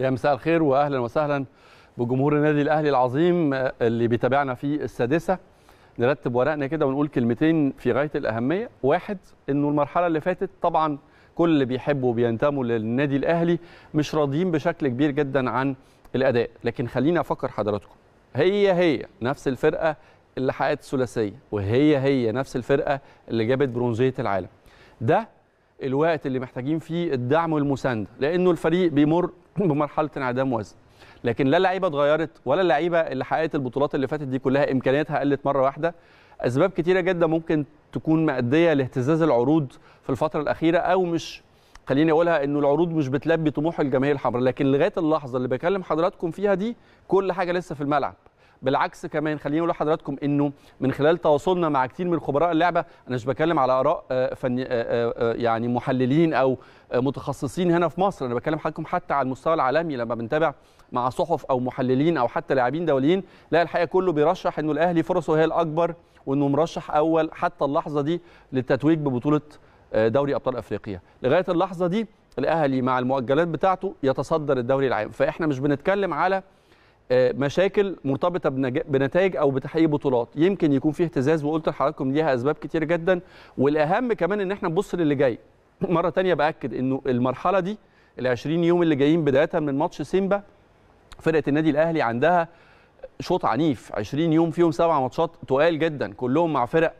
يا مساء الخير واهلا وسهلا بجمهور النادي الاهلي العظيم آه، اللي بيتابعنا في السادسه نرتب ورقنا كده ونقول كلمتين في غايه الاهميه واحد انه المرحله اللي فاتت طبعا كل اللي بيحبوا وبينتموا للنادي الاهلي مش راضيين بشكل كبير جدا عن الاداء لكن خليني افكر حضراتكم هي هي نفس الفرقه اللي حققت الثلاثيه وهي هي نفس الفرقه اللي جابت برونزيه العالم ده الوقت اللي محتاجين فيه الدعم والمسانده لانه الفريق بيمر بمرحله انعدام وزن لكن لا اللعيبه اتغيرت ولا اللعيبه اللي حققت البطولات اللي فاتت دي كلها امكانياتها قلت مره واحده اسباب كتيره جدا ممكن تكون مأديه لاهتزاز العروض في الفتره الاخيره او مش خليني اقولها انه العروض مش بتلبي طموح الجماهير الحمراء لكن لغايه اللحظه اللي بكلم حضراتكم فيها دي كل حاجه لسه في الملعب بالعكس كمان خليني اقول لحضراتكم انه من خلال تواصلنا مع كتير من خبراء اللعبه انا مش بتكلم على اراء آه، فن آه، آه، يعني محللين او متخصصين هنا في مصر انا بكلم حضراتكم حتى على المستوى العالمي لما بنتابع مع صحف او محللين او حتى لاعبين دوليين لا الحقيقه كله بيرشح انه الاهلي فرصه هي الاكبر وانه مرشح اول حتى اللحظه دي للتتويج ببطوله دوري ابطال افريقيا لغايه اللحظه دي الاهلي مع المؤجلات بتاعته يتصدر الدوري العام فاحنا مش بنتكلم على آه، مشاكل مرتبطه بنتائج او بتحقيق بطولات يمكن يكون في اهتزاز وقلت لحضراتكم ليها اسباب كتير جدا والاهم كمان ان احنا نبص للي جاي مره تانية باكد انه المرحله دي ال 20 يوم اللي جايين بدايه من ماتش سيمبا فرقه النادي الاهلي عندها شوط عنيف 20 يوم فيهم سبع ماتشات تقال جدا كلهم مع فرق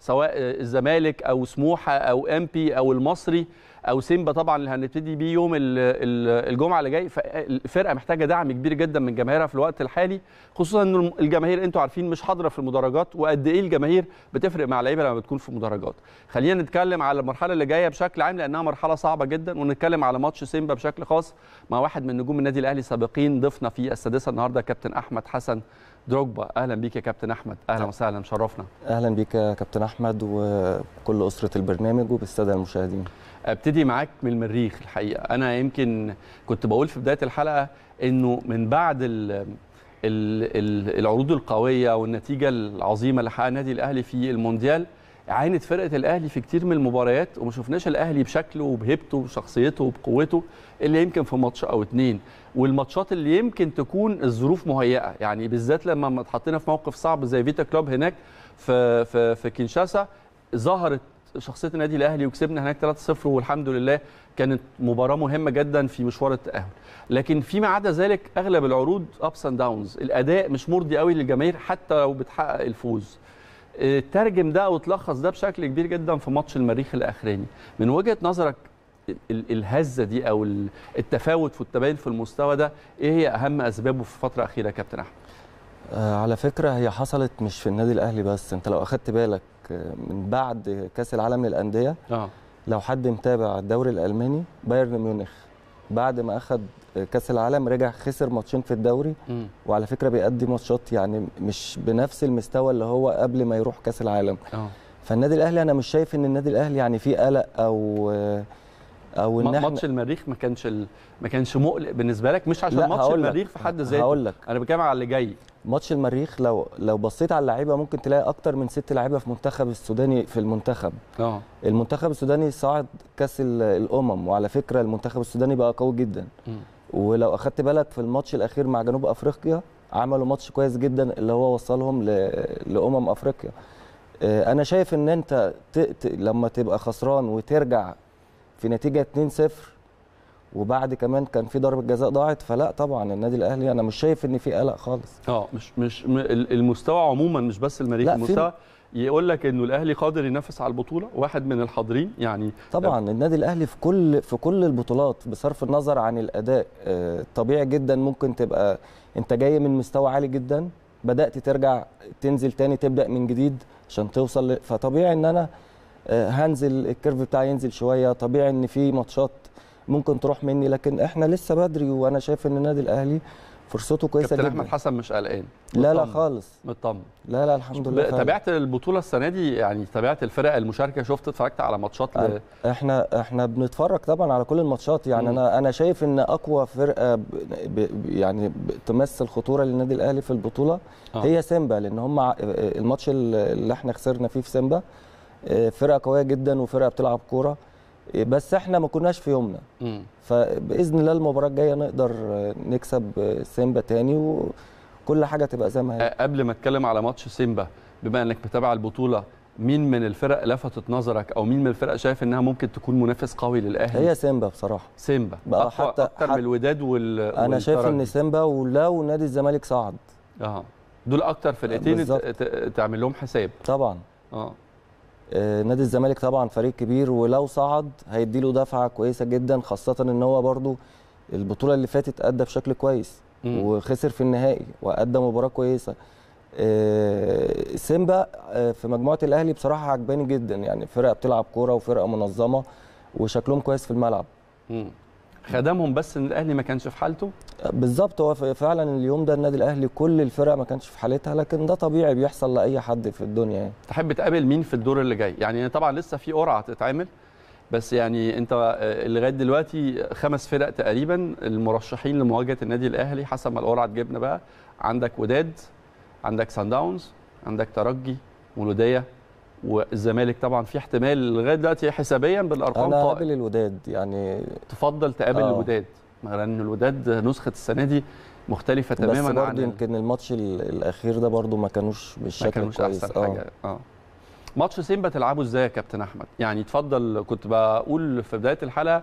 سواء آه، الزمالك او سموحه او امبي او المصري او سيمبا طبعا اللي هنبتدي بيه يوم الجمعه اللي جاي فالفرقه محتاجه دعم كبير جدا من جماهيرها في الوقت الحالي خصوصا ان الجماهير انتوا عارفين مش حاضره في المدرجات وقد ايه الجماهير بتفرق مع اللعيبه لما بتكون في المدرجات خلينا نتكلم على المرحله اللي جايه بشكل عام لانها مرحله صعبه جدا ونتكلم على ماتش سيمبا بشكل خاص مع واحد من نجوم النادي الاهلي السابقين ضيفنا في السادسه النهارده كابتن احمد حسن دروجبا اهلا بيك يا كابتن احمد اهلا نعم. وسهلا شرفنا اهلا بيك يا كابتن احمد وكل اسره البرنامج وبالساده المشاهدين ابتدي معاك من المريخ الحقيقه انا يمكن كنت بقول في بدايه الحلقه انه من بعد الـ الـ العروض القويه والنتيجه العظيمه اللي حققها النادي الاهلي في المونديال عانت فرقه الاهلي في كتير من المباريات وما شفناش الاهلي بشكله وبهيبته وشخصيته وبقوته اللي يمكن في ماتش او اتنين والماتشات اللي يمكن تكون الظروف مهيئه يعني بالذات لما اتحطينا في موقف صعب زي فيتا كلوب هناك في في في كينشاسا ظهرت شخصيه النادي الاهلي وكسبنا هناك 3-0 والحمد لله كانت مباراه مهمه جدا في مشوار التاهل لكن فيما عدا ذلك اغلب العروض ابس اند داونز الاداء مش مرضي قوي للجماهير حتى لو بتحقق الفوز آه، ترجم ده وتلخص ده بشكل كبير جدا في ماتش المريخ الاخراني من وجهه نظرك الهزه دي او التفاوت في التباين في المستوى ده ايه هي اهم اسبابه في الفتره الاخيره يا كابتن احمد آه، على فكره هي حصلت مش في النادي الاهلي بس انت لو اخدت بالك من بعد كاس العالم للانديه اه لو حد متابع الدوري الالماني بايرن ميونخ بعد ما اخذ كاس العالم رجع خسر ماتشين في الدوري م. وعلى فكره بيأدي ماتشات يعني مش بنفس المستوى اللي هو قبل ما يروح كاس العالم أوه. فالنادي الاهلي انا مش شايف ان النادي الاهلي يعني فيه قلق او او ان ماتش المريخ ما كانش ال... ما كانش مقلق بالنسبه لك مش عشان ماتش المريخ في حد ذاته هقول لك انا بتكلم على اللي جاي ماتش المريخ لو لو بصيت على اللعيبه ممكن تلاقي اكتر من ست لعيبه في منتخب السوداني في المنتخب اه المنتخب السوداني صعد كاس الامم وعلى فكره المنتخب السوداني بقى قوي جدا م. ولو اخدت بالك في الماتش الاخير مع جنوب افريقيا عملوا ماتش كويس جدا اللي هو وصلهم ل... لامم افريقيا آه، انا شايف ان انت ت... ت... لما تبقى خسران وترجع في نتيجه 2-0 وبعد كمان كان في ضربه جزاء ضاعت فلا طبعا النادي الاهلي انا مش شايف ان في قلق خالص اه مش مش المستوى عموما مش بس المريخ المستوى يقول لك انه الاهلي قادر ينافس على البطوله واحد من الحاضرين يعني طبعا النادي الاهلي في كل في كل البطولات بصرف النظر عن الاداء آه، طبيعي جدا ممكن تبقى انت جاي من مستوى عالي جدا بدات ترجع تنزل تاني تبدا من جديد عشان توصل فطبيعي ان انا آه، هنزل الكيرف بتاعي ينزل شويه طبيعي ان في ماتشات ممكن تروح مني لكن احنا لسه بدري وانا شايف ان النادي الاهلي فرصته كويسه جدا كابتن احمد حسن مش قلقان لا لا خالص مطمن لا لا الحمد لله تابعت البطوله السنه دي يعني تابعت الفرق المشاركه شفت اتفرجت على ماتشات ل... أه، احنا احنا بنتفرج طبعا على كل الماتشات يعني انا انا شايف ان اقوى فرقه ب... ب... يعني تمثل خطوره للنادي الاهلي في البطوله آه. هي سيمبا لان هم آه، الماتش اللي احنا خسرنا فيه في سيمبا فرقه قويه جدا وفرقه بتلعب كوره بس احنا ما كناش في يومنا فباذن الله المباراه الجايه نقدر نكسب سيمبا تاني وكل حاجه تبقى زي ما هي قبل ما اتكلم على ماتش سيمبا بما انك متابع البطوله مين من الفرق لفتت نظرك او مين من الفرق شايف انها ممكن تكون منافس قوي للاهلي هي سيمبا بصراحه سيمبا بقى حتى اكتر من الوداد وال انا شايف ان سيمبا ولو نادي الزمالك صعد اه دول اكتر فرقتين تعمل لهم حساب طبعا اه آه، نادي الزمالك طبعا فريق كبير ولو صعد هيدي له دفعه كويسه جدا خاصه ان هو برده البطوله اللي فاتت ادى بشكل كويس وخسر في النهائي وادى مباراه كويسه آه، سيمبا آه، في مجموعه الاهلي بصراحه عجباني جدا يعني فرقه بتلعب كوره وفرقه منظمه وشكلهم كويس في الملعب خدمهم بس ان الاهلي ما كانش في حالته بالظبط هو فعلا اليوم ده النادي الاهلي كل الفرق ما كانش في حالتها لكن ده طبيعي بيحصل لاي حد في الدنيا يعني تحب تقابل مين في الدور اللي جاي يعني طبعا لسه في قرعه تتعمل بس يعني انت آه، لغايه دلوقتي خمس فرق تقريبا المرشحين لمواجهه النادي الاهلي حسب ما القرعه جبنا بقى عندك وداد عندك سان داونز عندك ترجي ولوديه والزمالك طبعا في احتمال لغايه دلوقتي حسابيا بالارقام انا قابل الوداد يعني تفضل تقابل آه. الوداد لان الوداد نسخه السنه دي مختلفه تماما بس عن يمكن الماتش الاخير ده برده ما كانوش بالشكل ما كانوش كويس احسن آه. حاجه اه ماتش سيمبا تلعبه ازاي يا كابتن احمد يعني اتفضل كنت بقول في بدايه الحلقه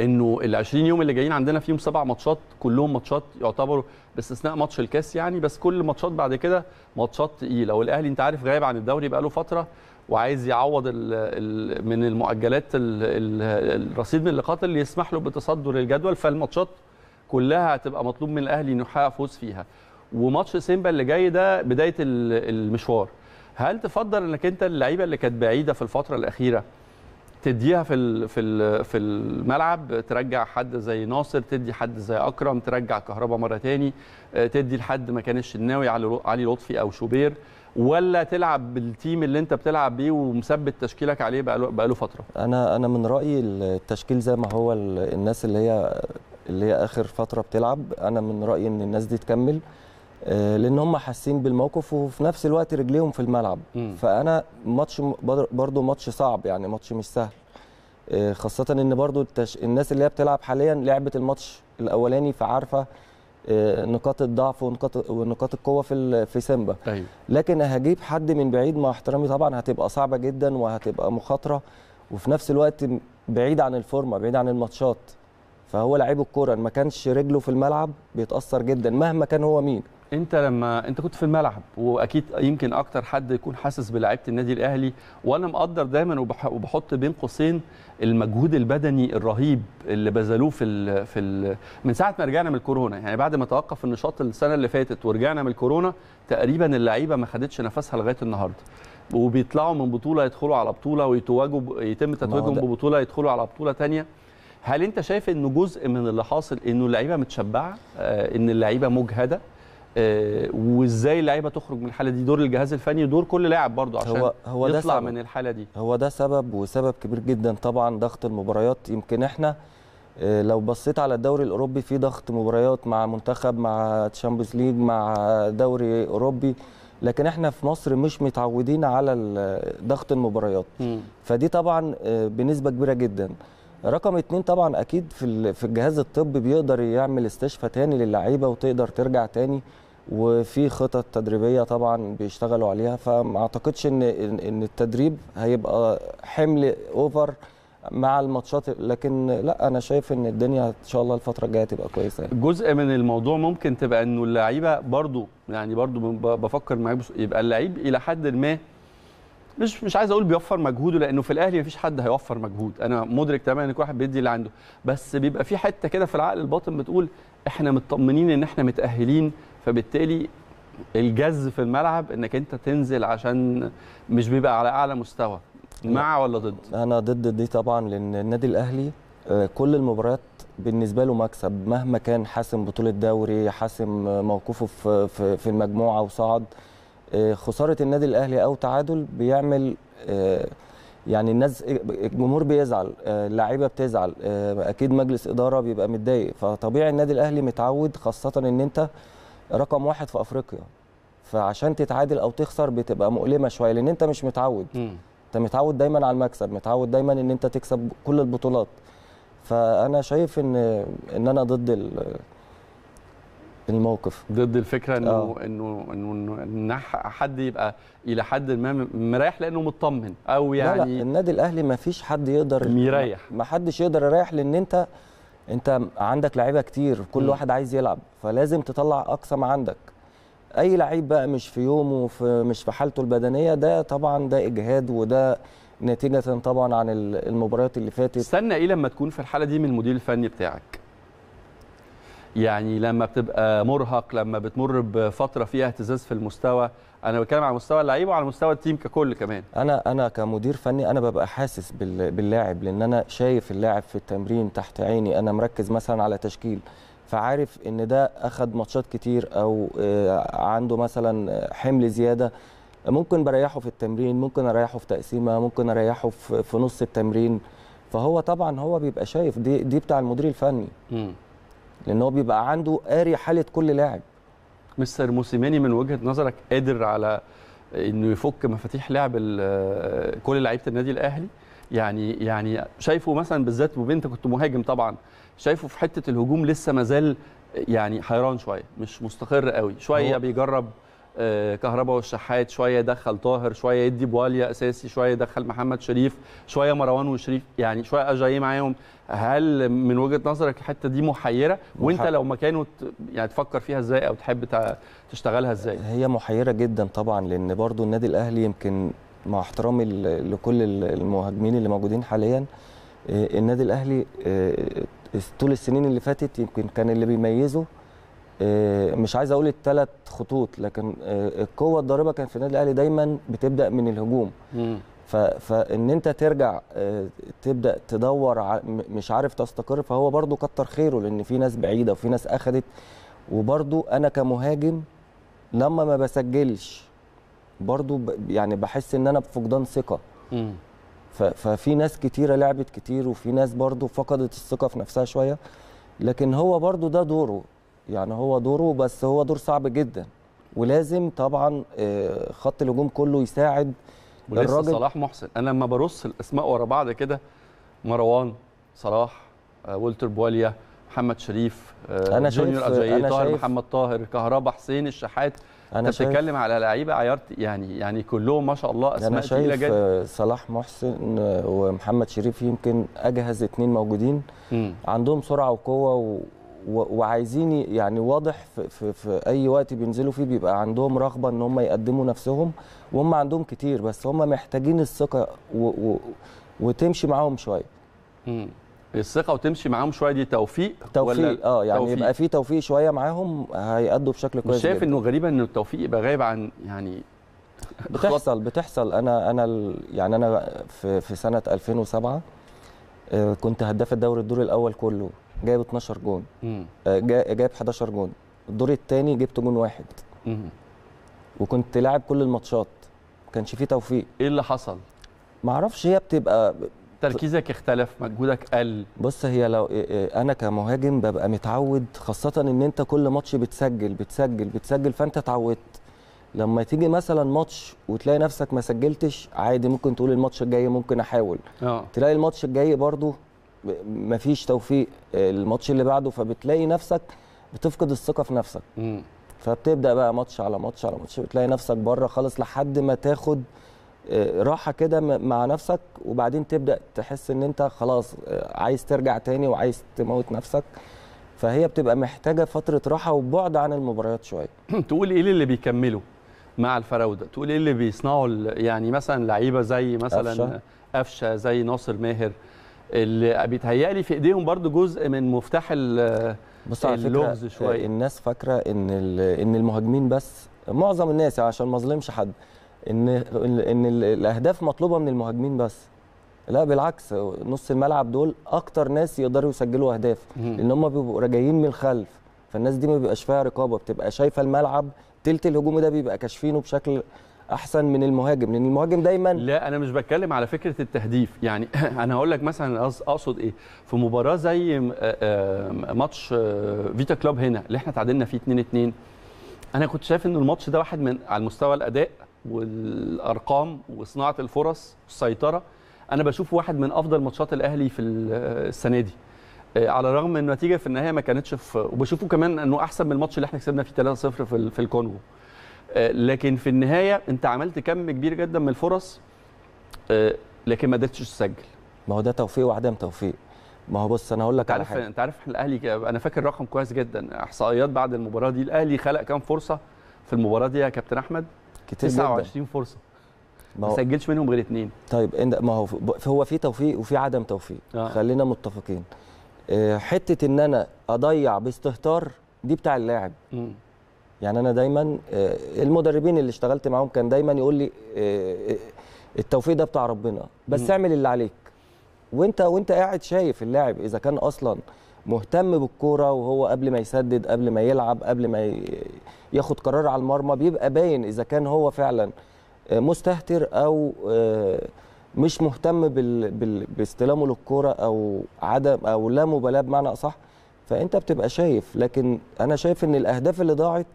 انه ال 20 يوم اللي جايين عندنا فيهم سبع ماتشات كلهم ماتشات يعتبروا باستثناء ماتش الكاس يعني بس كل الماتشات بعد كده ماتشات ثقيله والاهلي انت عارف غايب عن الدوري بقاله فتره وعايز يعوض الـ الـ من المؤجلات الرصيد من اللقاءات اللي يسمح له بتصدر الجدول فالماتشات كلها هتبقى مطلوب من الاهلي انه يحقق فوز فيها وماتش سيمبا اللي جاي ده بدايه المشوار هل تفضل انك انت اللعيبه اللي كانت بعيده في الفتره الاخيره تديها في في في الملعب ترجع حد زي ناصر تدي حد زي اكرم ترجع كهربا مره تاني آه، تدي لحد ما الشناوي علي علي لطفي او شوبير ولا تلعب بالتيم اللي انت بتلعب بيه ومثبت تشكيلك عليه بقاله, بقاله فتره انا انا من رايي التشكيل زي ما هو الناس اللي هي اللي هي اخر فتره بتلعب انا من رايي ان الناس دي تكمل آه، لان هم حاسين بالموقف وفي نفس الوقت رجليهم في الملعب م. فانا ماتش برضو ماتش صعب يعني ماتش مش سهل آه، خاصه ان برضو التش... الناس اللي هي بتلعب حاليا لعبت الماتش الاولاني فعارفه آه، نقاط الضعف ونقاط ونقاط القوه في في سيمبا أيوه. لكن هجيب حد من بعيد مع احترامي طبعا هتبقى صعبه جدا وهتبقى مخاطره وفي نفس الوقت بعيد عن الفورمه بعيد عن الماتشات فهو لعيب الكوره ما كانش رجله في الملعب بيتاثر جدا مهما كان هو مين انت لما انت كنت في الملعب واكيد يمكن اكتر حد يكون حاسس بلعيبه النادي الاهلي وانا مقدر دايما وبحط بين قوسين المجهود البدني الرهيب اللي بذلوه في الـ في الـ من ساعه ما رجعنا من الكورونا يعني بعد ما توقف النشاط السنه اللي فاتت ورجعنا من الكورونا تقريبا اللعيبه ما خدتش نفسها لغايه النهارده وبيطلعوا من بطوله يدخلوا على بطوله ويتواجوا يتم تتويجهم ببطوله يدخلوا على بطوله ثانيه هل انت شايف انه جزء من اللي حاصل انه اللعيبه متشبعه آه، ان اللعيبه مجهده آه، وازاي اللعيبه تخرج من الحاله دي دور الجهاز الفني دور كل لاعب برضه عشان هو هو ده يطلع سبب. من الحاله دي هو ده سبب وسبب كبير جدا طبعا ضغط المباريات يمكن احنا آه، لو بصيت على الدوري الاوروبي في ضغط مباريات مع منتخب مع تشامبيونز ليج مع دوري اوروبي لكن احنا في مصر مش متعودين على ضغط المباريات م. فدي طبعا آه، بنسبه كبيره جدا رقم اتنين طبعا اكيد في في الجهاز الطبي بيقدر يعمل استشفى تاني للعيبه وتقدر ترجع تاني وفي خطط تدريبيه طبعا بيشتغلوا عليها فما اعتقدش ان ان التدريب هيبقى حمل اوفر مع الماتشات لكن لا انا شايف ان الدنيا ان شاء الله الفتره الجايه تبقى كويسه يعني. جزء من الموضوع ممكن تبقى انه اللعيبه برضو يعني برضو بفكر معاك يبقى اللعيب الى حد ما مش مش عايز اقول بيوفر مجهوده لانه في الاهلي مفيش حد هيوفر مجهود انا مدرك تماما ان كل واحد بيدي اللي عنده بس بيبقى في حته كده في العقل الباطن بتقول احنا مطمنين ان احنا متاهلين فبالتالي الجز في الملعب انك انت تنزل عشان مش بيبقى على اعلى مستوى مع ولا ضد انا ضد دي طبعا لان النادي الاهلي آه، كل المباريات بالنسبه له مكسب مهما كان حاسم بطوله دوري حاسم موقفه في في المجموعه وصعد آه، خساره النادي الاهلي او تعادل بيعمل آه، يعني الناس الجمهور بيزعل اللعيبه بتزعل اكيد مجلس اداره بيبقى متضايق فطبيعي النادي الاهلي متعود خاصه ان انت رقم واحد في افريقيا فعشان تتعادل او تخسر بتبقى مؤلمه شويه لان انت مش متعود م. انت متعود دايما على المكسب متعود دايما ان انت تكسب كل البطولات فانا شايف ان ان انا ضد الموقف ضد الفكره انه آه. انه انه ان حد يبقى الى حد ما مريح لانه مطمن او يعني لا لا يعني النادي الاهلي ما فيش حد يقدر يريح ما حدش يقدر يريح لان انت انت عندك لعيبه كتير كل م. واحد عايز يلعب فلازم تطلع اقصى ما عندك اي لعيب بقى مش في يومه في مش في حالته البدنيه ده طبعا ده اجهاد وده نتيجه طبعا عن المباريات اللي فاتت استنى ايه لما تكون في الحاله دي من المدير الفني بتاعك يعني لما بتبقى مرهق لما بتمر بفتره فيها اهتزاز في المستوى انا بتكلم على مستوى اللعيبه وعلى مستوى التيم ككل كمان انا انا كمدير فني انا ببقى حاسس باللاعب لان انا شايف اللاعب في التمرين تحت عيني انا مركز مثلا على تشكيل فعارف ان ده اخد ماتشات كتير او آه، عنده مثلا حمل زياده ممكن بريحه في التمرين ممكن اريحه في تقسيمه ممكن اريحه في نص التمرين فهو طبعا هو بيبقى شايف دي دي بتاع المدير الفني لان هو بيبقى عنده قاري حاله كل لاعب مستر موسيماني من وجهه نظرك قادر على انه يفك مفاتيح لعب كل لعيبه النادي الاهلي يعني يعني شايفه مثلا بالذات وبنت كنت مهاجم طبعا شايفه في حته الهجوم لسه ما زال يعني حيران شويه مش مستقر قوي شويه بيجرب آه، كهربا والشحات شويه يدخل طاهر شويه يدي بواليا اساسي شويه يدخل محمد شريف شويه مروان وشريف يعني شويه اجاي معاهم هل من وجهه نظرك الحته دي محيره وانت محير. لو مكانه يعني تفكر فيها ازاي او تحب تشتغلها ازاي هي محيره جدا طبعا لان برضو النادي الاهلي يمكن مع احترامي لكل المهاجمين اللي موجودين حاليا آه، النادي الاهلي آه، طول السنين اللي فاتت يمكن كان اللي بيميزه آه، مش عايز اقول الثلاث خطوط لكن آه، القوه الضاربه كان في النادي الاهلي دايما بتبدا من الهجوم مم. فان انت ترجع آه، تبدا تدور مش عارف تستقر فهو برده كتر خيره لان في ناس بعيده وفي ناس اخذت وبرده انا كمهاجم لما ما بسجلش برضو يعني بحس ان انا بفقدان ثقه ففي ناس كتيره لعبت كتير وفي ناس برضو فقدت الثقه في نفسها شويه لكن هو برضو ده دوره يعني هو دوره بس هو دور صعب جدا ولازم طبعا آه، خط الهجوم كله يساعد الراجل صلاح محسن انا لما برص الاسماء ورا بعض كده مروان صلاح آه، ولتر بواليا محمد شريف آه، أنا جونيور اجاي طاهر شايف محمد طاهر كهربا حسين الشحات انا بتتكلم على لعيبه عيارت يعني يعني كلهم ما شاء الله اسماء تقيله جدا انا شايف صلاح محسن ومحمد شريف يمكن اجهز اثنين موجودين م. عندهم سرعه وقوه و... وعايزين يعني واضح في, في, في اي وقت بينزلوا فيه بيبقى عندهم رغبه ان هم يقدموا نفسهم وهم عندهم كتير بس هم محتاجين الثقه و و وتمشي معاهم شويه. الثقه وتمشي معاهم شويه دي توفيق توفيق اه يعني توفيق. يبقى في توفيق شويه معاهم هيأدوا بشكل كويس شايف انه غريبه ان التوفيق يبقى غايب عن يعني بتحصل بتحصل انا انا يعني انا في في سنه 2007 آه، كنت هداف الدوري الدور الاول كله جايب 12 جون آه، جايب 11 جون الدور الثاني جبت جون واحد وكنت لاعب كل الماتشات ما كانش فيه توفيق ايه اللي حصل ما اعرفش هي بتبقى تركيزك اختلف مجهودك قل بص هي لو آه، آه، انا كمهاجم ببقى متعود خاصه ان انت كل ماتش بتسجل بتسجل بتسجل فانت اتعودت لما تيجي مثلا ماتش وتلاقي نفسك ما سجلتش عادي ممكن تقول الماتش الجاي ممكن احاول أوه. تلاقي الماتش الجاي برضو مفيش توفيق آه، الماتش اللي بعده فبتلاقي نفسك بتفقد الثقه في نفسك مم. فبتبدا بقى ماتش على ماتش على ماتش بتلاقي نفسك بره خالص لحد ما تاخد آه، راحه كده مع نفسك وبعدين تبدا تحس ان انت خلاص آه، عايز ترجع تاني وعايز تموت نفسك فهي بتبقى محتاجه فتره راحه وبعد عن المباريات شويه تقول ايه اللي بيكملوا مع الفراوده تقول ايه اللي بيصنعوا يعني مثلا لعيبه زي مثلا قفشه زي ناصر ماهر اللي بيتهيألي في ايديهم برضو جزء من مفتاح بص على فكره شوية. الناس فاكره ان ان المهاجمين بس معظم الناس عشان ما اظلمش حد ان ان الاهداف مطلوبه من المهاجمين بس لا بالعكس نص الملعب دول اكتر ناس يقدروا يسجلوا اهداف لان هم بيبقوا راجعين من الخلف فالناس دي ما بيبقاش فيها رقابه بتبقى شايفه الملعب تلت الهجوم ده بيبقى كاشفينه بشكل احسن من المهاجم لان المهاجم دايما لا انا مش بتكلم على فكره التهديف يعني انا هقول لك مثلا اقصد ايه في مباراه زي آه، آه، ماتش آه، فيتا كلوب هنا اللي احنا تعادلنا فيه 2 2 انا كنت شايف ان الماتش ده واحد من على مستوى الاداء والارقام وصناعه الفرص والسيطره انا بشوفه واحد من افضل ماتشات الاهلي في السنه دي على الرغم من النتيجه في النهايه ما كانتش في وبشوفه كمان انه احسن من الماتش اللي احنا كسبنا فيه 3-0 في الكونغو آه، لكن في النهايه انت عملت كم كبير جدا من الفرص آه، لكن ما قدرتش تسجل ما هو ده توفيق وعدم توفيق ما هو بص انا هقول لك على حاجه انت عارف الاهلي انا فاكر رقم كويس جدا احصائيات بعد المباراه دي الاهلي خلق كام فرصه في المباراه دي يا كابتن احمد كتير 29 فرصه ما هو... سجلش منهم غير اثنين طيب ما هو هو في توفيق وفي عدم توفيق آه. خلينا متفقين آه، حته ان انا اضيع باستهتار دي بتاع اللاعب يعني انا دايما آه، المدربين اللي اشتغلت معاهم كان دايما يقول لي آه، آه، التوفيق ده بتاع ربنا بس اعمل اللي عليك وانت وانت قاعد شايف اللاعب اذا كان اصلا مهتم بالكوره وهو قبل ما يسدد قبل ما يلعب قبل ما ياخد قرار على المرمى بيبقى باين اذا كان هو فعلا مستهتر او مش مهتم باستلامه للكوره او عدم او لا مبالاه بمعنى اصح فانت بتبقى شايف لكن انا شايف ان الاهداف اللي ضاعت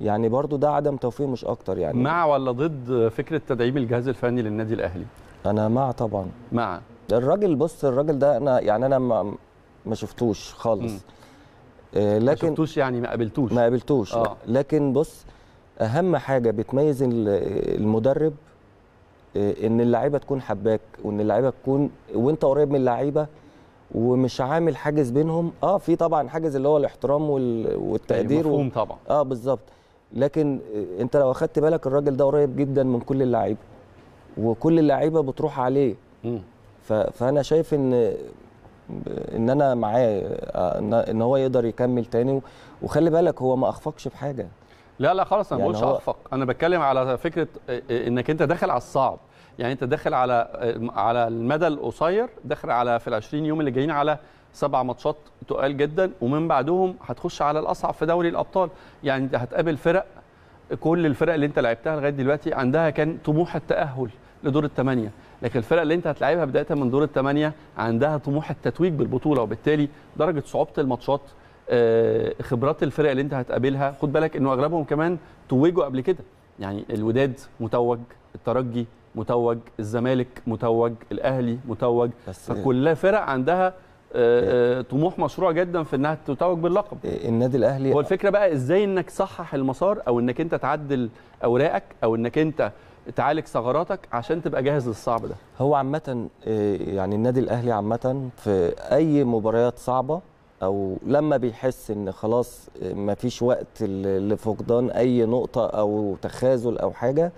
يعني برضو ده عدم توفيق مش اكتر يعني مع ولا ضد فكره تدعيم الجهاز الفني للنادي الاهلي انا مع طبعا مع الراجل بص الراجل ده انا يعني انا ما, ما شفتوش خالص آه لكن ما شفتوش يعني ما قابلتوش ما قابلتوش آه. لكن بص اهم حاجه بتميز المدرب آه، ان اللعيبه تكون حباك وان اللعيبه تكون وانت قريب من اللعيبه ومش عامل حاجز بينهم اه في طبعا حاجز اللي هو الاحترام والتقدير أيوة، مفهوم و... طبعا اه بالظبط لكن انت لو اخدت بالك الراجل ده قريب جدا من كل اللعيبه وكل اللعيبه بتروح عليه فانا شايف ان ان انا معاه ان هو يقدر يكمل تاني وخلي بالك هو ما اخفقش في حاجه لا لا خالص انا ما يعني بقولش اخفق انا بتكلم على فكره انك انت داخل على الصعب يعني انت داخل على على المدى القصير داخل على في ال 20 يوم اللي جايين على سبع ماتشات تقال جدا ومن بعدهم هتخش على الاصعب في دوري الابطال يعني انت هتقابل فرق كل الفرق اللي انت لعبتها لغايه دلوقتي عندها كان طموح التاهل لدور الثمانيه لكن الفرق اللي انت هتلاعبها بدايه من دور الثمانيه عندها طموح التتويج بالبطوله وبالتالي درجه صعوبه الماتشات آه، خبرات الفرق اللي انت هتقابلها خد بالك انه اغلبهم كمان توجوا قبل كده يعني الوداد متوج الترجي متوج الزمالك متوج الاهلي متوج فكلها فرق عندها آه، آه، طموح مشروع جدا في انها تتوج باللقب إيه، النادي الاهلي هو الفكره بقى ازاي انك تصحح المسار او انك انت تعدل اوراقك او انك انت تعالج ثغراتك عشان تبقى جاهز للصعب ده هو عامه آه، يعني النادي الاهلي عامه في اي مباريات صعبه او لما بيحس ان خلاص ما فيش وقت لفقدان اي نقطه او تخاذل او حاجه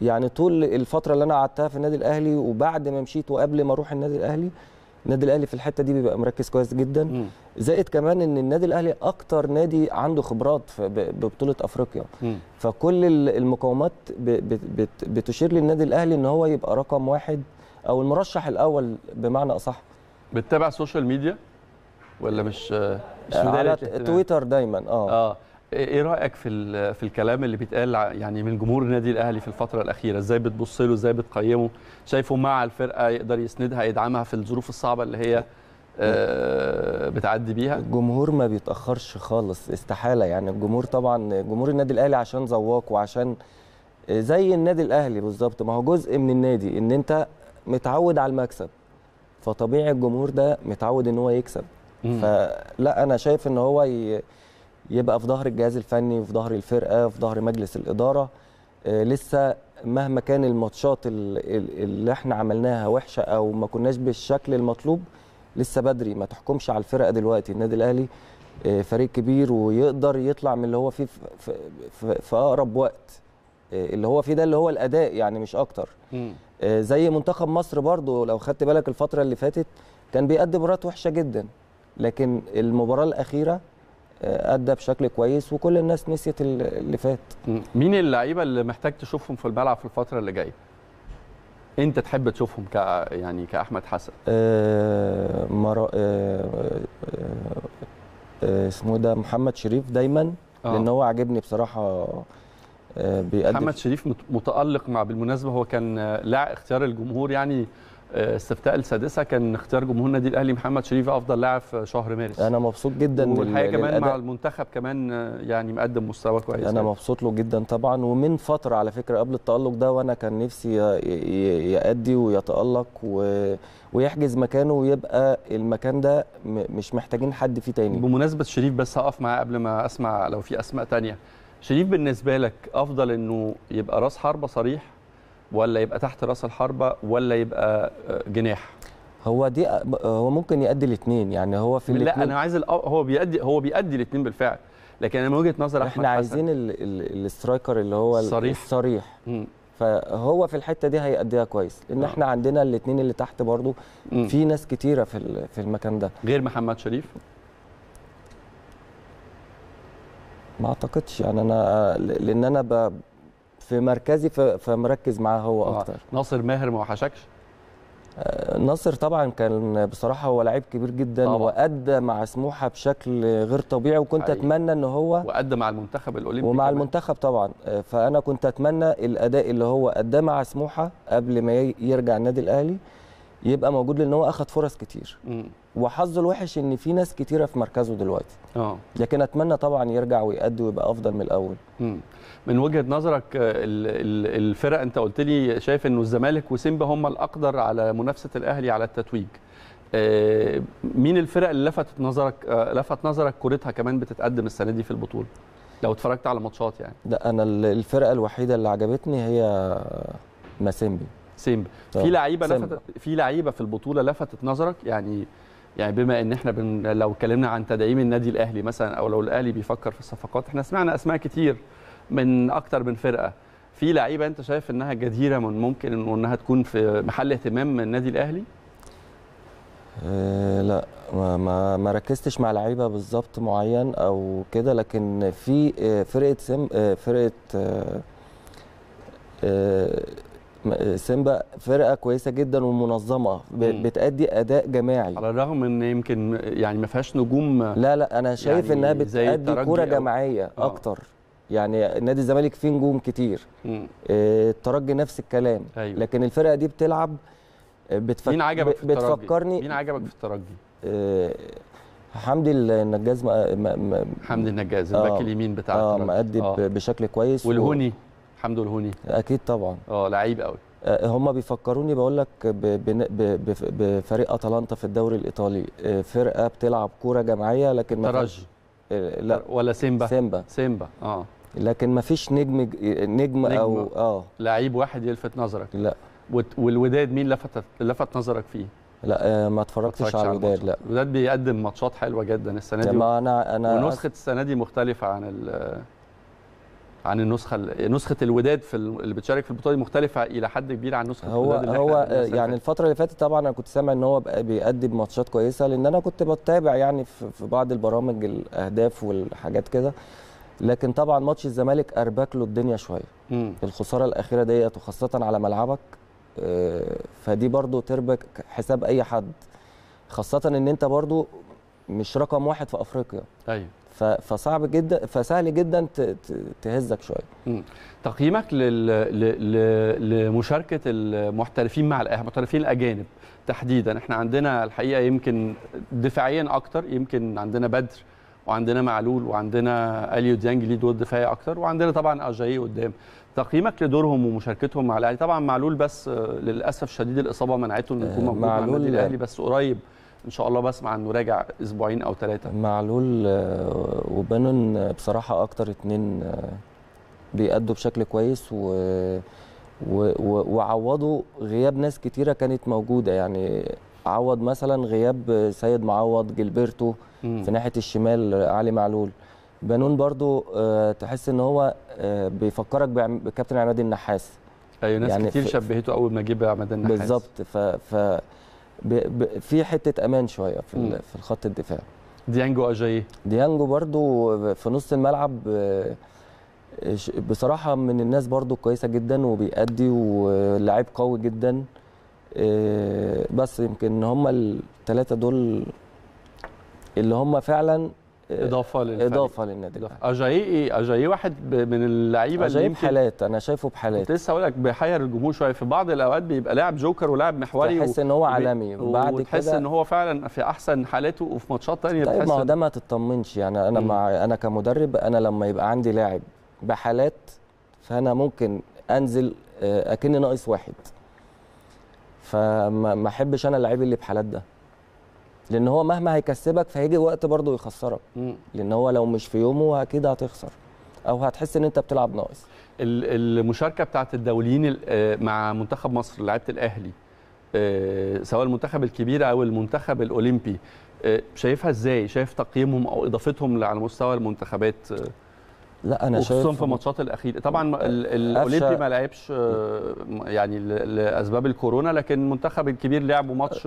يعني طول الفتره اللي انا قعدتها في النادي الاهلي وبعد ما مشيت وقبل ما اروح النادي الاهلي النادي الاهلي في الحته دي بيبقى مركز كويس جدا م. زائد كمان ان النادي الاهلي اكتر نادي عنده خبرات ببطوله افريقيا م. فكل المقومات بتشير للنادي الاهلي ان هو يبقى رقم واحد او المرشح الاول بمعنى اصح بتتابع السوشيال ميديا ولا مش مش آه، على تويتر دايما اه, آه. ايه رايك في في الكلام اللي بيتقال يعني من جمهور النادي الاهلي في الفتره الاخيره ازاي بتبص له ازاي بتقيمه شايفه مع الفرقه يقدر يسندها يدعمها في الظروف الصعبه اللي هي آه، بتعدي بيها الجمهور ما بيتاخرش خالص استحاله يعني الجمهور طبعا جمهور النادي الاهلي عشان ذواق وعشان آه، زي النادي الاهلي بالظبط ما هو جزء من النادي ان انت متعود على المكسب فطبيعي الجمهور ده متعود ان هو يكسب فلا انا شايف ان هو ي... يبقى في ظهر الجهاز الفني وفي ظهر الفرقه في ظهر مجلس الاداره آه، لسه مهما كان الماتشات اللي احنا عملناها وحشه او ما كناش بالشكل المطلوب لسه بدري ما تحكمش على الفرقه دلوقتي النادي الاهلي آه، فريق كبير ويقدر يطلع من اللي هو فيه في, في, في اقرب وقت آه، اللي هو فيه ده اللي هو الاداء يعني مش اكتر زي منتخب مصر برضو لو خدت بالك الفتره اللي فاتت كان بيقدم مباريات وحشه جدا لكن المباراه الاخيره ادى بشكل كويس وكل الناس نسيت اللي فات مين اللعيبه اللي محتاج تشوفهم في الملعب في الفتره اللي جايه انت تحب تشوفهم ك يعني كاحمد حسن آه مرا... آه... آه... آه، اسمه إيه ده محمد شريف دايما آه. لان هو عاجبني بصراحه آه، بيقدم محمد شريف متالق مع بالمناسبه هو كان لاعب اختيار الجمهور يعني استفتاء السادسه كان اختيار جمهور النادي الاهلي محمد شريف افضل لاعب في شهر مارس انا مبسوط جدا والحقيقه كمان للأداء. مع المنتخب كمان آه، يعني مقدم مستوى كويس انا مبسوط له جدا طبعا ومن فتره على فكره قبل التالق ده وانا كان نفسي يأدي ويتالق و... ويحجز مكانه ويبقى المكان ده مش محتاجين حد فيه تاني بمناسبه شريف بس هقف معاه قبل ما اسمع لو في اسماء تانية شريف بالنسبه لك افضل انه يبقى راس حربه صريح ولا يبقى تحت راس الحربه ولا يبقى آه، جناح هو دي هو ممكن يؤدي الاثنين يعني هو في لا انا عايز آه، هو بيأدي هو بيأدي الاثنين بالفعل لكن انا من وجهه نظر احمد احنا عايزين السترايكر اللي هو الصريح الصريح م. فهو في الحته دي هيأديها كويس لان آه. احنا عندنا الاثنين اللي تحت برضو م. في ناس كتيره في في المكان ده غير محمد شريف ما اعتقدش يعني انا آه، لان انا ب في مركزي فمركز معاه هو آه. اكتر ناصر ماهر ما وحشكش آه، ناصر طبعا كان بصراحه هو لعيب كبير جدا طبعا. وادى مع سموحه بشكل غير طبيعي وكنت حقيقي. اتمنى ان هو وادى مع المنتخب الاولمبي ومع كمان. المنتخب طبعا آه، فانا كنت اتمنى الاداء اللي هو اداه مع سموحه قبل ما يرجع النادي الاهلي يبقى موجود لان هو اخذ فرص كتير وحظه الوحش ان في ناس كتيره في مركزه دلوقتي اه لكن اتمنى طبعا يرجع ويأدي ويبقى افضل من الاول مم. من وجهه نظرك آه، الفرق انت قلت لي شايف انه الزمالك وسيمبا هم الاقدر على منافسه الاهلي على التتويج آه، مين الفرق اللي لفتت نظرك آه، لفت نظرك كورتها كمان بتتقدم السنه دي في البطوله لو اتفرجت على ماتشات يعني ده انا الفرقه الوحيده اللي عجبتني هي ماسيمبي سيمبا آه. في لعيبه لفتت في لعيبه في البطوله لفتت نظرك يعني يعني بما ان احنا بن لو اتكلمنا عن تدعيم النادي الاهلي مثلا او لو الاهلي بيفكر في الصفقات احنا سمعنا اسماء كتير من اكتر من فرقه في لعيبه انت شايف انها جديره من ممكن انها تكون في محل اهتمام من النادي الاهلي إيه لا ما ما, ما ركزتش مع لعيبه بالظبط معين او كده لكن في آه، فرقه سم آه، فرقه سيمبا فرقه كويسه جدا ومنظمه بتادي اداء جماعي على الرغم ان يمكن يعني ما فيهاش نجوم لا لا انا شايف يعني انها بتادي كوره جماعيه أو. آه. اكتر يعني نادي الزمالك فيه نجوم كتير آه الترجي نفس الكلام أيوة. لكن الفرقه دي بتلعب آه، بتفك... مين عجبك في الترجي؟ بتفكرني مين عجبك في الترجي؟ آه حمدي النجاز ما... ما... ما... حمدي النجاز الباك آه. اليمين بتاع آه الترجي. مأدي آه. بشكل كويس والهوني و... حمدو الهوني اكيد طبعا اه لعيب قوي آه، هم بيفكروني بقول لك بفريق اتلانتا في الدوري الايطالي آه، فرقه بتلعب كوره جماعيه لكن ترجي آه، لا ولا سيمبا سيمبا سيمبا اه لكن ما فيش نجم نجم, نجم او اه لعيب واحد يلفت نظرك لا والوداد مين لفت لفت نظرك فيه لا ما اتفرجتش على الوداد لا الوداد بيقدم ماتشات حلوه جدا السنه دي ما انا انا ونسخه السنه دي مختلفه عن عن النسخه نسخه الوداد في اللي بتشارك في البطوله مختلفه الى حد كبير عن نسخه هو الوداد اللي هو آه، يعني الفتره اللي فاتت طبعا انا كنت سامع ان هو بيقدم ماتشات كويسه لان انا كنت بتابع يعني في بعض البرامج الاهداف والحاجات كده لكن طبعا ماتش الزمالك اربك له الدنيا شويه الخساره الاخيره ديت وخاصه على ملعبك آه، فدي برضو تربك حساب اي حد خاصه ان انت برضو مش رقم واحد في افريقيا ايوه فصعب جدا فسهل جدا تهزك شويه تقييمك لمشاركه المحترفين مع المحترفين الاجانب تحديدا احنا عندنا الحقيقه يمكن دفاعيا اكتر يمكن عندنا بدر وعندنا معلول وعندنا اليو ديانج ليه دور دفاعي اكتر وعندنا طبعا اجاي قدام تقييمك لدورهم ومشاركتهم مع الاهلي طبعا معلول بس آه، للاسف شديد الاصابه منعته انه يكون موجود مع النادي الاهلي بس قريب ان شاء الله بسمع انه راجع اسبوعين او ثلاثه معلول آه، وبانون آه، بصراحه اكتر اتنين آه، بيأدوا بشكل كويس و... وعوضوا غياب ناس كتيره كانت موجوده يعني عوض مثلا غياب سيد معوض مم. في ناحيه الشمال علي معلول بنون برضو تحس ان هو بيفكرك بكابتن عماد النحاس ايوه ناس يعني كتير شبهته اول ما جه عماد النحاس بالظبط ف... ف... ب... ب... في حته امان شويه في في الخط الدفاع ديانجو اجاي ديانجو برضو في نص الملعب آه، بصراحه من الناس برضو كويسه جدا وبيأدي ولاعيب قوي جدا آه، بس يمكن هم الثلاثه دول اللي هم فعلا اضافه للفريق اضافه للنادي الاهلي اجاي ايه اجاي واحد من اللعيبه اللي بحالات انا شايفه بحالات كنت لسه هقول لك بيحير الجمهور شويه في بعض الاوقات بيبقى لاعب جوكر ولاعب محوري تحس ان هو عالمي وبعد كده تحس ان هو فعلا في احسن حالاته وفي ماتشات ثانيه طيب ما هو ده ما تطمنش يعني انا مع انا كمدرب انا لما يبقى عندي لاعب بحالات فانا ممكن انزل آه، اكن ناقص واحد فما احبش انا اللعيب اللي بحالات ده لان هو مهما هيكسبك فهيجي وقت برضه يخسرك لان هو لو مش في يومه اكيد هتخسر او هتحس ان انت بتلعب ناقص المشاركه بتاعت الدوليين آه، مع منتخب مصر لعيبه الاهلي آه، سواء المنتخب الكبير او المنتخب الاولمبي آه، شايفها ازاي شايف تقييمهم او اضافتهم على مستوى المنتخبات لا انا شايف خصوصا في ماتشات الاخيره طبعا الاوليمبي ما لعبش آه، يعني لاسباب الكورونا لكن المنتخب الكبير لعبوا آه، ماتش,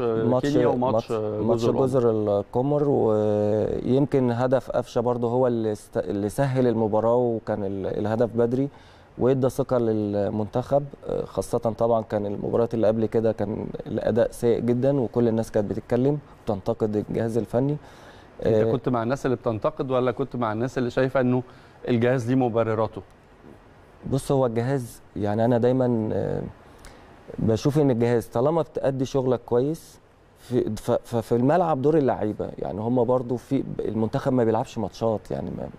كينيا وماتش ماتش آه، جزر, القمر ويمكن هدف قفشه برضه هو اللي, سهل المباراه وكان الهدف بدري وادى ثقه للمنتخب خاصه طبعا كان المباريات اللي قبل كده كان الاداء سيء جدا وكل الناس كانت بتتكلم وتنتقد الجهاز الفني انت آه، كنت مع الناس اللي بتنتقد ولا كنت مع الناس اللي شايفه انه الجهاز ليه مبرراته بص هو الجهاز يعني انا دايما آه، بشوف ان الجهاز طالما بتأدي شغلك كويس في ففي الملعب دور اللعيبه يعني هم برضو في المنتخب ما بيلعبش ماتشات يعني ما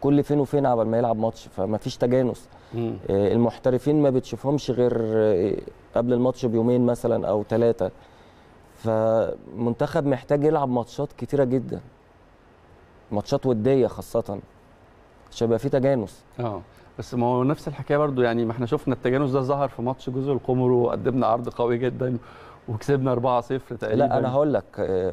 كل فين وفين قبل ما يلعب ماتش فما فيش تجانس مم. آه، المحترفين ما بتشوفهمش غير قبل الماتش بيومين مثلا او ثلاثه فمنتخب محتاج يلعب ماتشات كتيره جدا ماتشات وديه خاصه عشان يبقى في تجانس اه بس ما هو نفس الحكايه برضو يعني ما احنا شفنا التجانس ده ظهر في ماتش جزر القمر وقدمنا عرض قوي جدا وكسبنا 4-0 تقريبا لا انا هقول لك آه،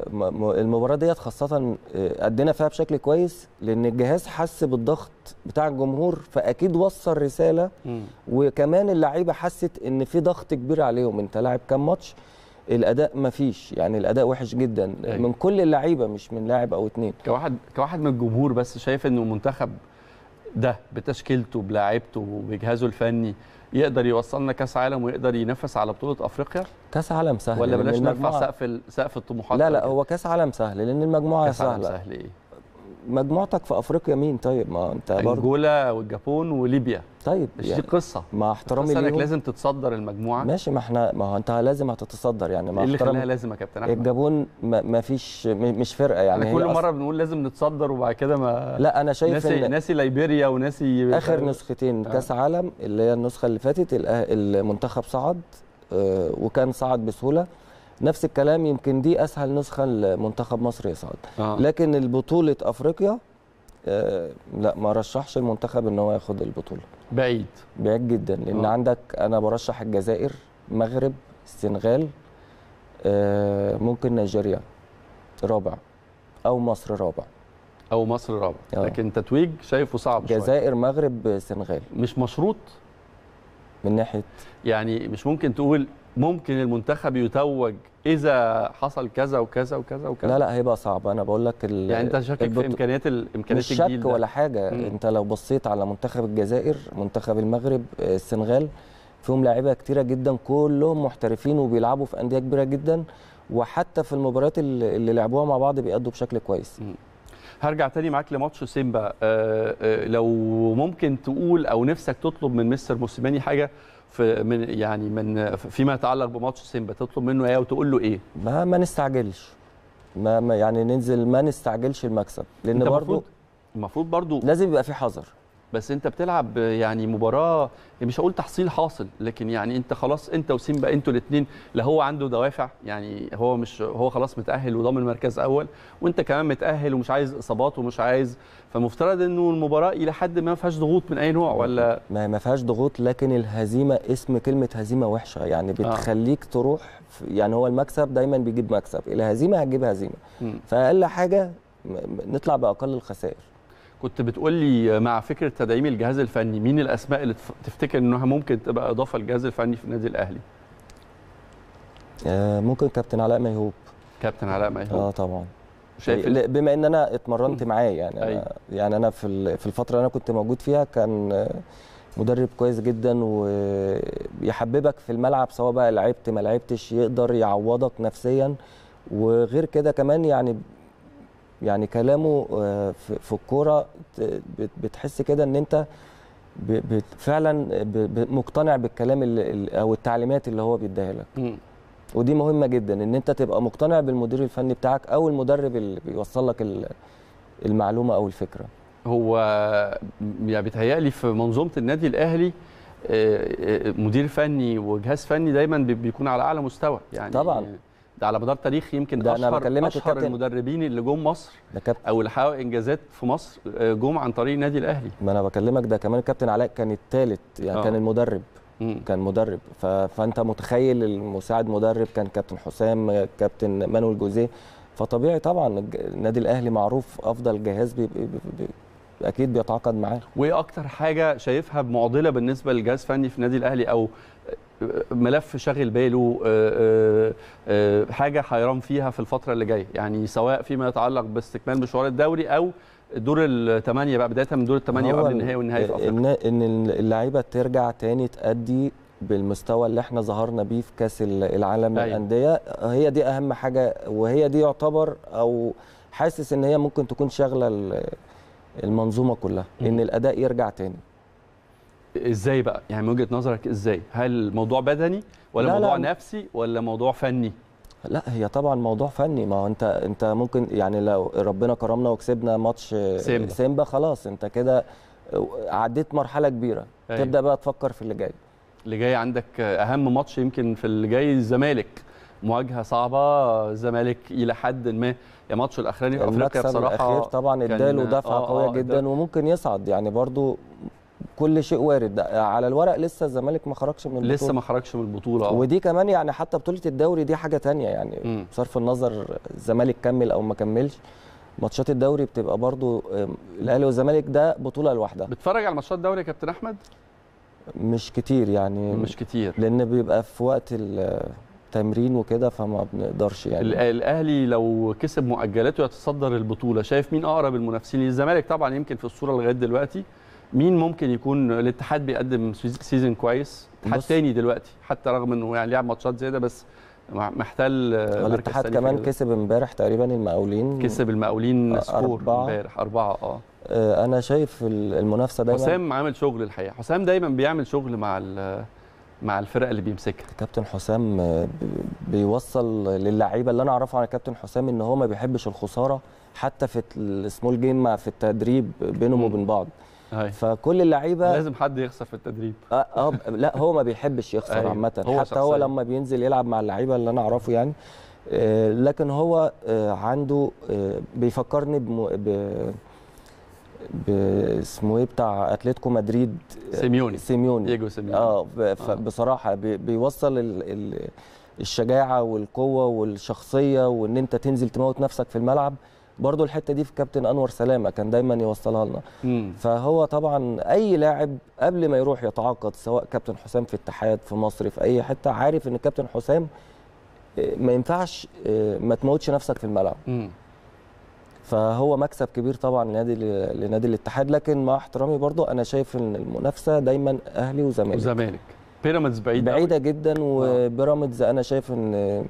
المباراه ديت خاصه ادينا آه، فيها بشكل كويس لان الجهاز حس بالضغط بتاع الجمهور فاكيد وصل رساله م. وكمان اللعيبه حست ان في ضغط كبير عليهم انت لاعب كام ماتش الاداء ما فيش يعني الاداء وحش جدا أيوة. من كل اللعيبه مش من لاعب او اتنين كواحد كواحد من الجمهور بس شايف انه منتخب ده بتشكيلته بلاعيبته بجهازه الفني يقدر يوصلنا كاس عالم ويقدر ينافس على بطوله افريقيا كاس عالم سهل ولا بلاش نرفع سقف سقف الطموحات لا لا طيب. هو كاس عالم سهل لان المجموعه كاس سهله كاس عالم سهل ايه مجموعتك في افريقيا مين طيب ما انت برضه انجولا والجابون وليبيا طيب مش يعني دي قصه مع احترامي ليهم انك لازم تتصدر المجموعه ماشي ما احنا ما هو انت لازم هتتصدر يعني مع ايه اللي خلاها لازم يا كابتن احمد الجابون ما, ما فيش مش فرقه يعني كل مره بنقول لازم نتصدر وبعد كده ما لا انا شايف ناسي إن ناسي ليبيريا وناسي اخر نسختين آه. كاس عالم اللي هي النسخه اللي فاتت المنتخب صعد آه، وكان صعد بسهوله نفس الكلام يمكن دي اسهل نسخه لمنتخب مصر يصعد آه. لكن البطوله افريقيا آه، لا ما رشحش المنتخب ان هو ياخد البطوله بعيد بعيد جدا لان أوه. عندك انا برشح الجزائر مغرب السنغال آه ممكن نيجيريا رابع او مصر رابع او مصر رابع أوه. لكن تتويج شايفه صعب جزائر شوية. مغرب سنغال مش مشروط من ناحيه يعني مش ممكن تقول ممكن المنتخب يتوج اذا حصل كذا وكذا وكذا وكذا لا لا هيبقى صعب انا بقول لك يعني انت شاكك البط... في امكانيات الامكانيات مش الجيل شك ولا حاجه مم. انت لو بصيت على منتخب الجزائر منتخب المغرب آه، السنغال فيهم لاعيبه كتيره جدا كلهم محترفين وبيلعبوا في انديه كبيره جدا وحتى في المباريات اللي لعبوها مع بعض بيأدوا بشكل كويس مم. هرجع تاني معاك لماتش سيمبا أه أه لو ممكن تقول او نفسك تطلب من مستر موسيماني حاجه في من يعني من فيما يتعلق بماتش سيمبا تطلب منه ايه وتقول له ايه؟ ما ما نستعجلش ما, ما يعني ننزل ما نستعجلش المكسب لان برضه المفروض برضه لازم يبقى في حذر بس انت بتلعب يعني مباراه مش هقول تحصيل حاصل لكن يعني انت خلاص انت وسيمبا انتوا الاثنين لا هو عنده دوافع يعني هو مش هو خلاص متاهل وضامن مركز اول وانت كمان متاهل ومش عايز اصابات ومش عايز فمفترض انه المباراه الى حد ما فيهاش ضغوط من اي نوع ولا ما ما فيهاش ضغوط لكن الهزيمه اسم كلمه هزيمه وحشه يعني آه. بتخليك آه. تروح يعني هو المكسب دايما بيجيب مكسب الهزيمه هتجيب هزيمه فاقل حاجه نطلع باقل الخسائر كنت بتقول لي مع فكره تدعيم الجهاز الفني مين الاسماء اللي تفتكر انها ممكن تبقى اضافه للجهاز الفني في النادي الاهلي؟ آه، ممكن كابتن علاء ميهوب كابتن علاء ميهوب اه طبعا شايف بما ان انا اتمرنت معاه يعني أنا أيوه. يعني انا في في الفتره اللي انا كنت موجود فيها كان مدرب كويس جدا ويحببك في الملعب سواء بقى لعبت ما لعبتش يقدر يعوضك نفسيا وغير كده كمان يعني يعني كلامه آه، في الكوره بتحس كده ان انت فعلا مقتنع بالكلام او التعليمات اللي هو بيديها لك ودي مهمه جدا ان انت تبقى مقتنع بالمدير الفني بتاعك او المدرب اللي بيوصل لك المعلومه او الفكره هو يعني بيتهيألي في منظومه النادي الاهلي آه، آه، مدير فني وجهاز فني دايما بيكون على اعلى مستوى يعني طبعا ده على مدار تاريخ يمكن ده اشهر أنا بكلمك اشهر المدربين اللي جم مصر او اللي حققوا انجازات في مصر آه، جم عن طريق النادي الاهلي ما انا بكلمك ده كمان الكابتن علاء كان الثالث يعني أوه. كان المدرب مم. كان مدرب ف... فانت متخيل المساعد مدرب كان كابتن حسام كابتن مانويل جوزيه فطبيعي طبعا النادي الاهلي معروف افضل جهاز بي... بي... بي... اكيد بيتعاقد معاه وايه اكتر حاجه شايفها معضله بالنسبه للجهاز الفني في النادي الاهلي او ملف شاغل باله آه، آه، آه، حاجه حيران فيها في الفتره اللي جايه يعني سواء فيما يتعلق باستكمال مشوار الدوري او دور الثمانيه بقى بدايه من دور الثمانيه وقبل النهائي والنهائي في افريقيا ان اللعيبه ترجع تاني تادي بالمستوى اللي احنا ظهرنا بيه في كاس العالم أيوة. للانديه هي دي اهم حاجه وهي دي يعتبر او حاسس ان هي ممكن تكون شاغله المنظومه كلها ان الاداء يرجع تاني ازاي بقى يعني من وجهه نظرك ازاي هل الموضوع بدني ولا موضوع لا. نفسي ولا موضوع فني لا هي طبعا موضوع فني ما هو انت انت ممكن يعني لو ربنا كرمنا وكسبنا ماتش سيمبا, سيمبا خلاص انت كده عديت مرحله كبيره أيوة. تبدا بقى تفكر في اللي جاي اللي جاي عندك اهم ماتش يمكن في اللي جاي الزمالك مواجهه صعبه الزمالك الى حد ما يا ماتش الاخراني في افريقيا بصراحه الاخير طبعا اداله دفعه آه، آه، قويه آه، جدا وممكن يصعد يعني برضو كل شيء وارد على الورق لسه الزمالك ما خرجش من البطوله لسه ما خرجش من البطوله آه. ودي كمان يعني حتى بطوله الدوري دي حاجه تانية يعني بصرف النظر الزمالك كمل او ما كملش ماتشات الدوري بتبقى برضو الاهلي والزمالك ده بطوله لوحدها بتتفرج على ماتشات الدوري يا كابتن احمد مش كتير يعني مش كتير لان بيبقى في وقت التمرين آه، وكده فما بنقدرش يعني آه، الاهلي لو كسب مؤجلاته يتصدر البطوله شايف مين اقرب المنافسين للزمالك طبعا يمكن في الصوره لغايه دلوقتي مين ممكن يكون الاتحاد بيقدم سيزون كويس اتحاد تاني دلوقتي حتى رغم انه يعني لعب ماتشات زياده بس محتل آه، الاتحاد كمان كسب امبارح تقريبا المقاولين كسب المقاولين آه، سكور امبارح أربعة اه, آه، انا شايف المنافسه دايما حسام عامل شغل الحقيقه حسام دايما بيعمل شغل مع مع الفرق اللي بيمسكها كابتن حسام بيوصل للعيبه اللي انا اعرفه عن كابتن حسام ان هو ما بيحبش الخساره حتى في السمول جيم في التدريب بينهم وبين بعض هاي. فكل اللعيبه لازم حد يخسر في التدريب اه, آه، لا هو ما بيحبش يخسر أيوه، عامه حتى شخصية. هو لما بينزل يلعب مع اللعيبه اللي انا اعرفه يعني آه، لكن هو آه، عنده بيفكرني ب ب... اسمه ايه بتاع اتلتيكو مدريد سيميوني سيميوني ايجو سيميوني اه, بصراحه بيوصل الشجاعه والقوه والشخصيه وان انت تنزل تموت نفسك في الملعب برضو الحته دي في كابتن انور سلامه كان دايما يوصلها لنا مم. فهو طبعا اي لاعب قبل ما يروح يتعاقد سواء كابتن حسام في اتحاد في مصر في اي حته عارف ان كابتن حسام آه، ما ينفعش آه، ما تموتش نفسك في الملعب مم. فهو مكسب كبير طبعا لنادي لنادي الاتحاد لكن مع احترامي برضو انا شايف ان المنافسه دايما اهلي وزمالك وزمالك بيراميدز بعيده بعيده أوي. جدا آه. وبيراميدز انا شايف ان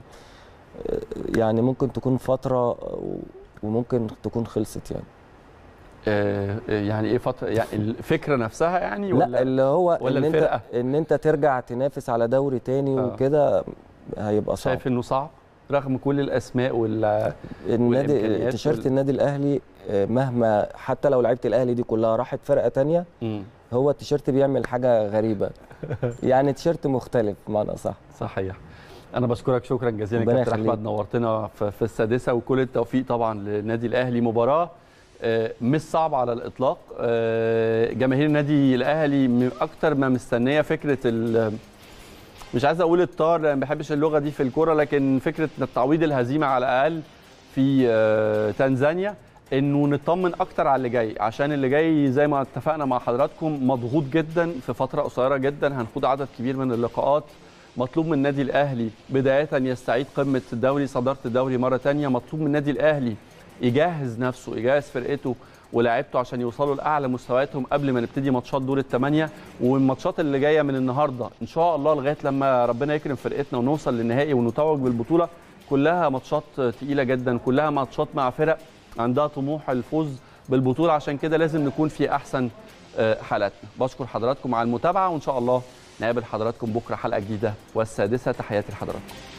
يعني ممكن تكون فتره وممكن تكون خلصت يعني آه، آه، يعني ايه فتره يعني الفكره نفسها يعني ولا لا اللي هو ولا إن انت ان انت ترجع تنافس على دوري تاني آه. وكده هيبقى صعب شايف انه صعب رغم كل الاسماء وال النادي تيشيرت وال... النادي الاهلي آه، مهما حتى لو لعيبه الاهلي دي كلها راحت فرقه تانية م. هو التيشيرت بيعمل حاجه غريبه يعني تيشيرت مختلف بمعنى اصح صحيح انا بشكرك شكرا جزيلا كابتن احمد نورتنا في السادسه وكل التوفيق طبعا للنادي الاهلي مباراه آه، مش صعبه على الاطلاق آه، جماهير النادي الاهلي اكتر ما مستنيه فكره مش عايز اقول الطار ما بحبش اللغه دي في الكوره لكن فكره التعويض الهزيمه على الاقل في آه، تنزانيا انه نطمن اكتر على اللي جاي عشان اللي جاي زي ما اتفقنا مع حضراتكم مضغوط جدا في فتره قصيره جدا هنخوض عدد كبير من اللقاءات مطلوب من النادي الاهلي بدايه يستعيد قمه الدوري صداره الدوري مره ثانيه مطلوب من النادي الاهلي يجهز نفسه يجهز فرقته ولاعيبته عشان يوصلوا لاعلى مستوياتهم قبل ما نبتدي ماتشات دور الثمانيه والماتشات اللي جايه من النهارده ان شاء الله لغايه لما ربنا يكرم فرقتنا ونوصل للنهائي ونتوج بالبطوله كلها ماتشات تقيله جدا كلها ماتشات مع فرق عندها طموح الفوز بالبطوله عشان كده لازم نكون في احسن آه، حالاتنا بشكر حضراتكم على المتابعه وان شاء الله نقابل حضراتكم بكره حلقه جديده والسادسه تحياتي لحضراتكم